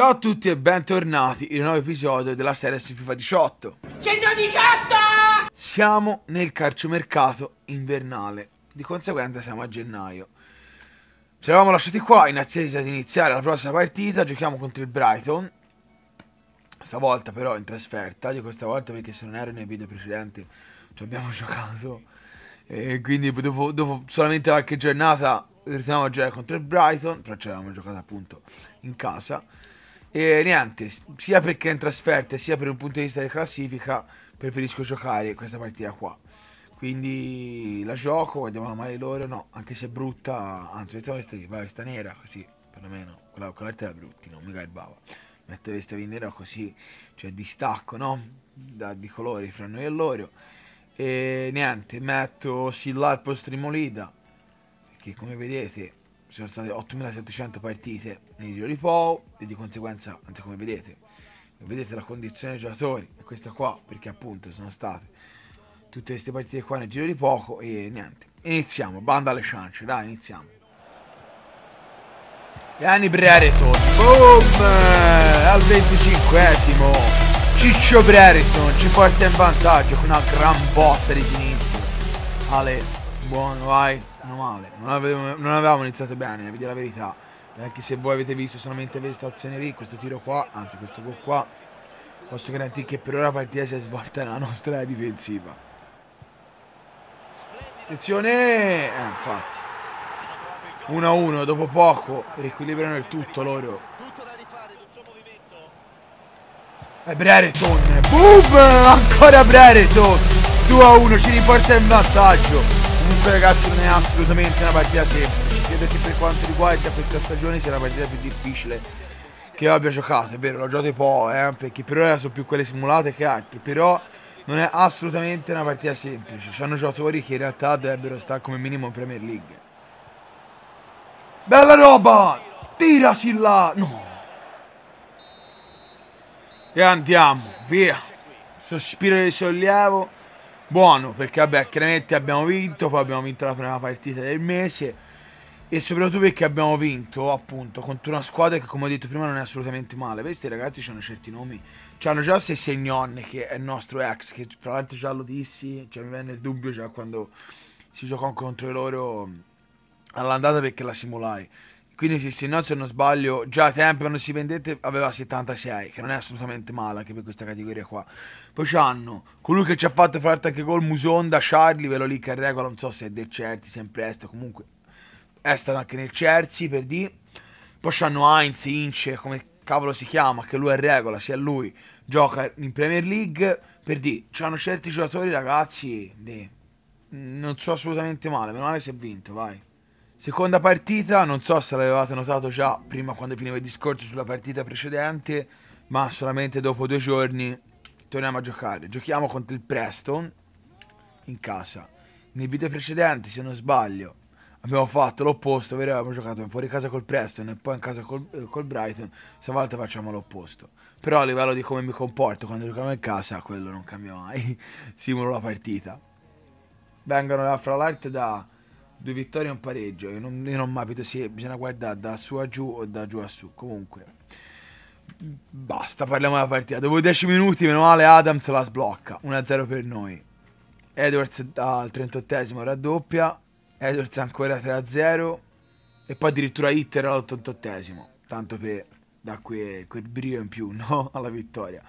Ciao a tutti e bentornati in un nuovo episodio della serie su FIFA 18. 118! Siamo nel calciomercato invernale, di conseguenza siamo a gennaio. Ci eravamo lasciati qua in attesa di iniziare la prossima partita, giochiamo contro il Brighton. Stavolta però in trasferta, dico volta perché se non ero nei video precedenti ci abbiamo giocato. E quindi dopo, dopo solamente qualche giornata ritorniamo a giocare contro il Brighton, però ci avevamo giocato appunto in casa. E niente, sia perché è in trasferta sia per un punto di vista di classifica, preferisco giocare questa partita qua. Quindi la gioco, vediamo male loro, no, anche se è brutta, anzi questa, questa, questa nera, così perlomeno, quella, con te la brutti, non mi garbava. Metto questa in nera così, cioè distacco, no? Da, di colori fra noi e loro. E niente, metto Sillar post Rimolida, che come vedete sono state 8.700 partite nei giro di Pou e di conseguenza, anzi come vedete, vedete la condizione dei giocatori è questa qua perché appunto sono state tutte queste partite qua nel giro di poco e niente. Iniziamo, banda alle chance, dai iniziamo. Gianni Brereton, boom! Al 25esimo Ciccio Brereton ci porta in vantaggio con una gran botta di sinistra. Ale, buono, vai, meno male. Non avevamo, non avevamo iniziato bene, vi dire la verità. Anche se voi avete visto solamente questa azione lì, questo tiro qua, anzi questo gol qua, posso garantire che per ora la partita si è svolta nella nostra difensiva. Attenzione! Eh, infatti. 1-1, dopo poco riequilibrano il tutto loro. E eh, Brereton, boom! Ancora Brereton! 2-1, ci riporta in vantaggio. Comunque ragazzi non è assolutamente una partita semplice, credo che per quanto riguarda questa stagione sia la partita più difficile che io abbia giocato, è vero, l'ho giocato po', eh, perché per ora sono più quelle simulate che altre, però non è assolutamente una partita semplice, ci hanno giocatori che in realtà dovrebbero stare come minimo in Premier League. Bella roba! Tirasi là! No! E andiamo, via! Sospiro di sollievo buono perché vabbè, chiaramente abbiamo vinto, poi abbiamo vinto la prima partita del mese e soprattutto perché abbiamo vinto appunto contro una squadra che come ho detto prima non è assolutamente male. Questi ragazzi hanno certi nomi, hanno già Sessi Gnon che è il nostro ex, che tra l'altro già lo dissi, cioè mi venne il dubbio già quando si giocò contro loro all'andata perché la simulai. Quindi se, se, non sbaglio, già a tempo non si vendette aveva 76, che non è assolutamente male anche per questa categoria qua. Poi c'hanno colui che ci ha fatto fare anche gol, Musonda, Charlie, ve lo lì che regola, non so se è del Certi, sempre Est, comunque è stato anche nel Cerzi per di. Poi c'hanno Heinz, Ince, come cavolo si chiama, che lui è regola, sia lui gioca in Premier League, per di. C'hanno certi giocatori ragazzi, di. non so assolutamente male, meno male se è vinto, vai. Seconda partita, non so se l'avevate notato già prima quando finiva il discorso sulla partita precedente, ma solamente dopo due giorni torniamo a giocare. Giochiamo contro il Preston in casa. Nei video precedenti, se non sbaglio, abbiamo fatto l'opposto, ovvero abbiamo giocato fuori casa col Preston e poi in casa col, eh, col Brighton, stavolta facciamo l'opposto. Però a livello di come mi comporto quando giochiamo in casa, quello non cambia mai, simulo la partita. Vengono da fra l'arte da due vittorie e un pareggio. Io non, io non mi abito se bisogna guardare da su a giù o da giù a su. Comunque, basta, parliamo della partita. Dopo 10 minuti, meno male, Adams la sblocca. 1-0 per noi. Edwards al 38esimo raddoppia. Edwards ancora 3-0. E poi addirittura Hitter all'88esimo. Tanto per da quel, quel brio in più no? alla vittoria.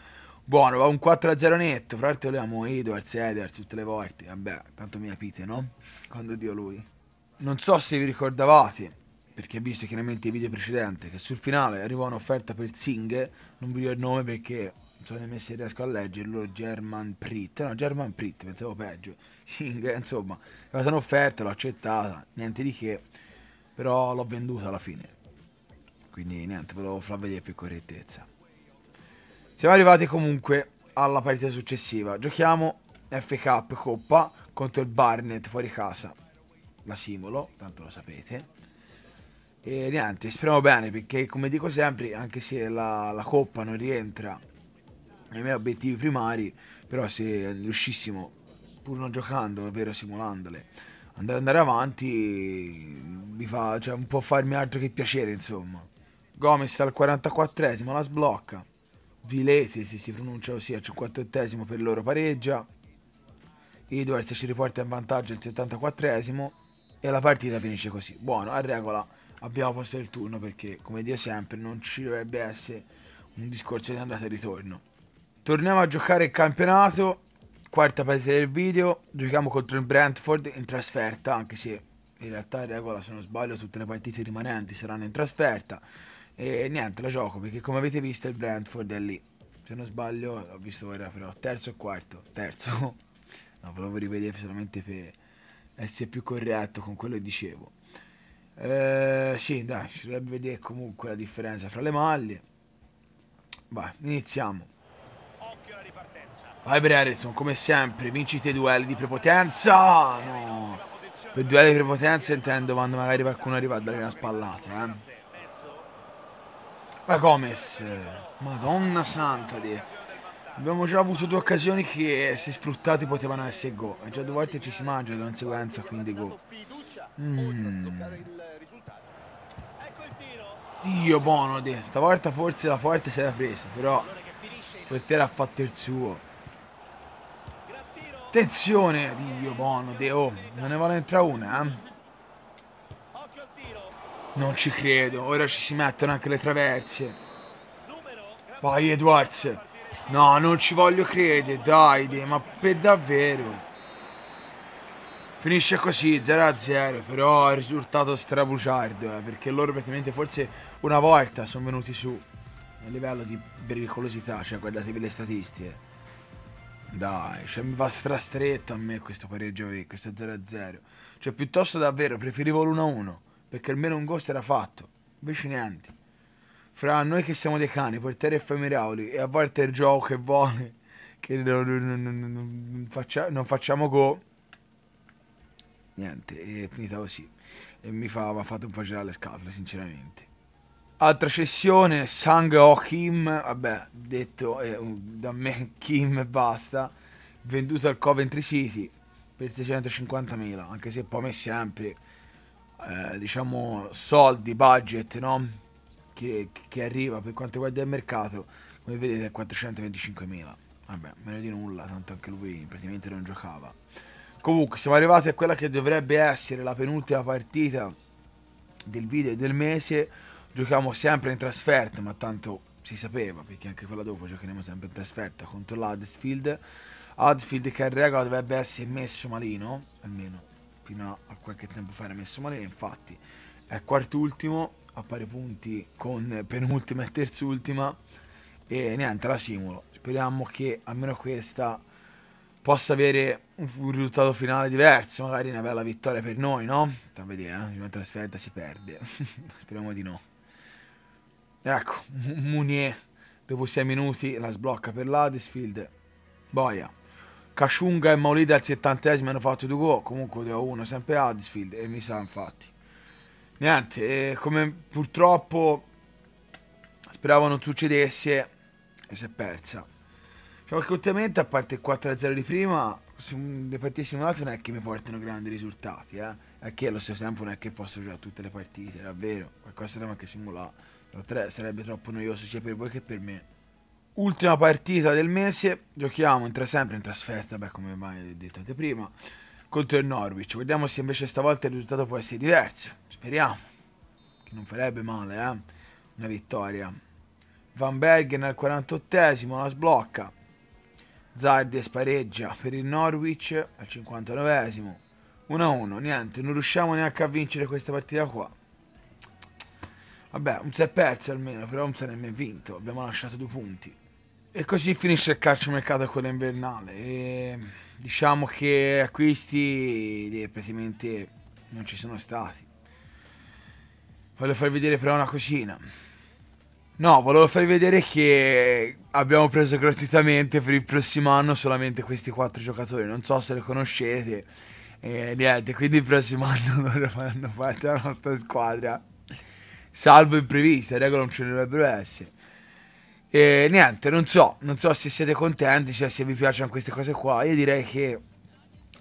Buono, va un 4-0 netto. Fra l'altro, abbiamo Edwards, Edwards tutte le volte. Vabbè, tanto mi capite, no? Quando dio lui non so se vi ricordavate, perché visto chiaramente i video precedenti, che sul finale arrivò un'offerta per Zing, non vi dico il nome perché non so nemmeno se riesco a leggerlo, German Prit, no German Prit, pensavo peggio, Zing, insomma, è stata un'offerta, l'ho accettata, niente di che, però l'ho venduta alla fine, quindi niente, volevo farla vedere più correttezza. Siamo arrivati comunque alla partita successiva, giochiamo FK Coppa contro il Barnet fuori casa la simbolo, tanto lo sapete. E niente, speriamo bene perché come dico sempre, anche se la, la coppa non rientra nei miei obiettivi primari, però se riuscissimo, pur non giocando, ovvero simulandole, andare, andare avanti, mi fa, cioè, un po' farmi altro che piacere, insomma. Gomez al 44esimo la sblocca. Vilete, se si pronuncia così, al 58esimo per loro pareggia. Edwards ci riporta in vantaggio al 74esimo. E la partita finisce così. Buono, a regola abbiamo posto il turno perché, come Dio sempre, non ci dovrebbe essere un discorso di andata e ritorno. Torniamo a giocare il campionato. Quarta partita del video. Giochiamo contro il Brentford in trasferta, anche se in realtà a regola, se non sbaglio, tutte le partite rimanenti saranno in trasferta. E niente, la gioco perché, come avete visto, il Brentford è lì. Se non sbaglio, ho visto ora però terzo o quarto. Terzo. No, volevo rivedere solamente per essere più corretto con quello che dicevo. Eh, sì, dai, ci dovrebbe vedere comunque la differenza fra le maglie. Vai, iniziamo. Vai Brereton, come sempre, vincite i duelli di prepotenza. No. Per duelli di prepotenza intendo quando magari qualcuno arriva a dare una spallata, eh. Vai Gomez. Madonna santa, di... Abbiamo già avuto due occasioni che se sfruttate potevano essere go. E già due volte ci si mangia di conseguenza, quindi gol. Mm. Dio buono, de. stavolta forse la forte si era presa, però Fortera ha fatto il suo. Attenzione, Dio buono, de. Oh, non ne vale entra una, eh? Non ci credo, ora ci si mettono anche le traverse. Vai Edwards. No, non ci voglio credere, dai, ma per davvero. Finisce così, 0-0, però è risultato strabuciardo, eh, perché loro praticamente forse una volta sono venuti su a livello di pericolosità, cioè guardatevi le statistiche. Dai, cioè mi va strastretto a me questo pareggio qui, questo 0-0. Cioè piuttosto davvero preferivo l'1-1, perché almeno un gol era fatto, invece niente fra noi che siamo dei cani, portiere effemerauli e a volte il gioco che vuole che non, non, non, faccia, non facciamo go niente è finita così e mi, fa, ha fatto un po' girare le scatole sinceramente altra cessione Sang Ho Kim vabbè detto eh, da me Kim e basta venduto al Coventry City per 650.000 anche se poi me sempre eh, diciamo soldi budget no che, che arriva per quanto riguarda il mercato, come vedete è 425.000. Vabbè, meno di nulla, tanto anche lui praticamente non giocava. Comunque, siamo arrivati a quella che dovrebbe essere la penultima partita del video del mese. Giochiamo sempre in trasferta, ma tanto si sapeva, perché anche quella dopo giocheremo sempre in trasferta contro l'Huddersfield. Huddersfield che in regola dovrebbe essere messo malino, almeno fino a qualche tempo fa era messo malino, infatti è quart'ultimo, a pari punti con penultima e terzultima e niente la simulo speriamo che almeno questa possa avere un, risultato finale diverso magari una bella vittoria per noi no? da vedere eh? una trasferta si perde speriamo di no ecco Munier dopo 6 minuti la sblocca per l'Huddersfield boia Kashunga e Maulida al settantesimo hanno fatto due gol comunque 2-1 sempre Huddersfield e mi sa infatti niente, eh, come purtroppo speravo non succedesse e eh, si è persa. Cioè, perché ultimamente, a parte il 4-0 di prima, le partite simulate non è che mi portano grandi risultati, eh. È che allo stesso tempo non è che posso giocare tutte le partite, davvero. Qualcosa devo anche simulare. Sarebbe troppo noioso sia per voi che per me. Ultima partita del mese, giochiamo, entra sempre in trasferta, beh come mai detto anche prima contro il Norwich. Vediamo se invece stavolta il risultato può essere diverso. Speriamo. Che non farebbe male, eh? Una vittoria. Van Bergen al 48esimo la sblocca. Zardes spareggia per il Norwich al 59esimo. 1-1, niente, non riusciamo neanche a vincere questa partita qua. Vabbè, non si è perso almeno, però non si è nemmeno vinto, abbiamo lasciato due punti. E così finisce il calcio mercato quello invernale. E diciamo che acquisti eh, praticamente non ci sono stati. Voglio farvi vedere però una cosina. No, volevo farvi vedere che abbiamo preso gratuitamente per il prossimo anno solamente questi quattro giocatori. Non so se li conoscete. E eh, niente, quindi il prossimo anno loro faranno parte della nostra squadra. Salvo imprevisti, regola non ce ne dovrebbero essere. E niente, non so, non so se siete contenti, cioè se vi piacciono queste cose qua. Io direi che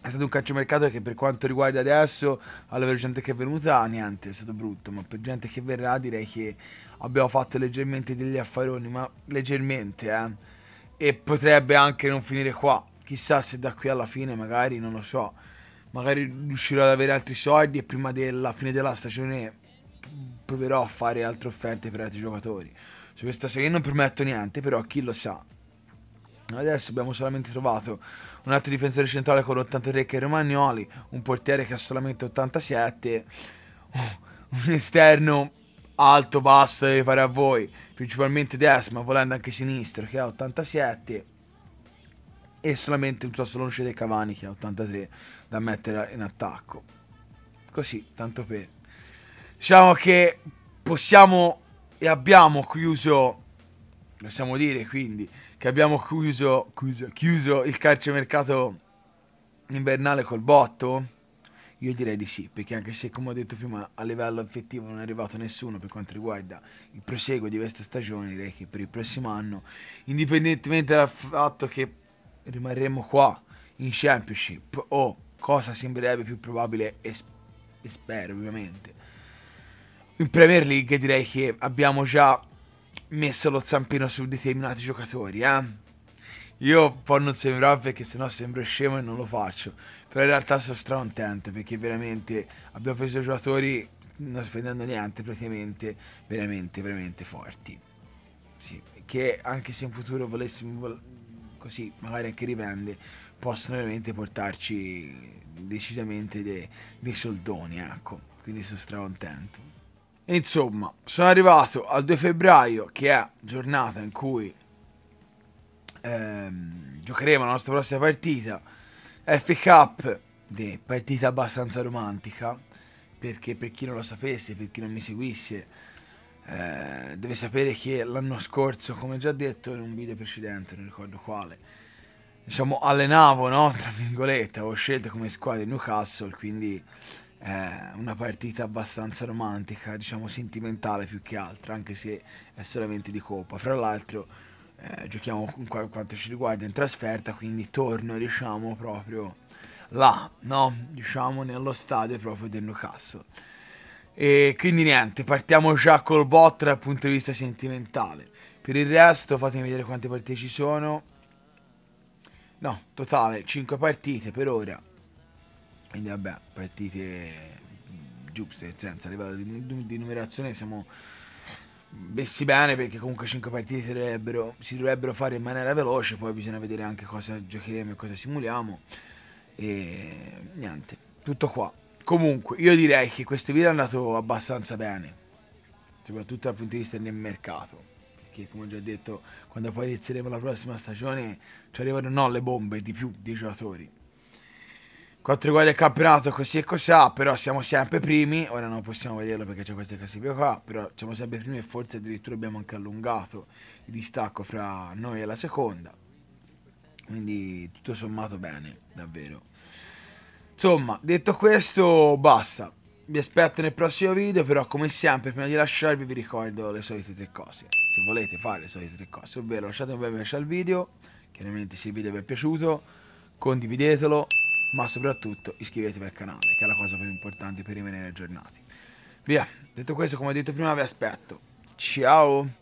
è stato un calciomercato che per quanto riguarda adesso, alla vera gente che è venuta, niente, è stato brutto, ma per gente che verrà direi che abbiamo fatto leggermente degli affaroni, ma leggermente, eh. E potrebbe anche non finire qua. Chissà se da qui alla fine magari, non lo so, magari riuscirò ad avere altri soldi e prima della fine della stagione proverò a fare altre offerte per altri giocatori su questa serie non prometto niente, però chi lo sa. Adesso abbiamo solamente trovato un altro difensore centrale con l'83 che è Romagnoli, un portiere che ha solamente 87, un esterno alto, basso, deve fare a voi, principalmente destro, ma volendo anche sinistro, che ha 87, e solamente un luce dei Cavani che ha 83 da mettere in attacco. Così, tanto per. Diciamo che possiamo e abbiamo chiuso possiamo dire quindi che abbiamo chiuso, chiuso, chiuso il calciomercato invernale col botto? Io direi di sì, perché anche se come ho detto prima a livello effettivo non è arrivato nessuno per quanto riguarda il proseguo di questa stagione, direi che per il prossimo anno, indipendentemente dal fatto che rimarremo qua in Championship o cosa sembrerebbe più probabile e, e spero ovviamente, in Premier League direi che abbiamo già messo lo zampino su determinati giocatori, eh? Io poi non sembrerò perché sennò sembro scemo e non lo faccio. Però in realtà sono stracontento perché veramente abbiamo preso giocatori non spendendo niente praticamente veramente veramente forti. Sì, che anche se in futuro volessimo così magari anche rivende possono veramente portarci decisamente dei, dei soldoni, ecco. Quindi sono stracontento. Insomma, sono arrivato al 2 febbraio, che è giornata in cui ehm, giocheremo la nostra prossima partita. FK Cup, partita abbastanza romantica, perché per chi non lo sapesse, per chi non mi seguisse, eh, deve sapere che l'anno scorso, come già detto in un video precedente, non ricordo quale, diciamo allenavo, no? Tra virgolette, avevo scelto come squadra il Newcastle, quindi eh, una partita abbastanza romantica, diciamo sentimentale più che altro, anche se è solamente di Coppa. Fra l'altro eh, giochiamo qua, quanto ci riguarda in trasferta, quindi torno diciamo proprio là, no? Diciamo nello stadio proprio del Newcastle. E quindi niente, partiamo già col bot dal punto di vista sentimentale. Per il resto fatemi vedere quante partite ci sono. No, totale 5 partite per ora quindi vabbè partite mm, giuste senza a livello di, di numerazione siamo messi bene perché comunque 5 partite si dovrebbero, si dovrebbero, fare in maniera veloce poi bisogna vedere anche cosa giocheremo e cosa simuliamo e niente tutto qua comunque io direi che questo video è andato abbastanza bene soprattutto dal punto di vista del mercato perché come ho già detto quando poi inizieremo la prossima stagione ci arrivano non le bombe di più di giocatori quanto riguarda il campionato così e così ha, ah, però siamo sempre primi, ora non possiamo vederlo perché c'è questa classifica qua, però siamo sempre primi e forse addirittura abbiamo anche allungato il distacco fra noi e la seconda, quindi tutto sommato bene, davvero. Insomma, detto questo, basta. Vi aspetto nel prossimo video, però come sempre, prima di lasciarvi vi ricordo le solite tre cose. Se volete fare le solite tre cose, ovvero lasciate un bel mi piace al video, chiaramente se il video vi è piaciuto, condividetelo, ma soprattutto iscrivetevi al canale, che è la cosa più importante per rimanere aggiornati. Via, detto questo, come ho detto prima, vi aspetto. Ciao!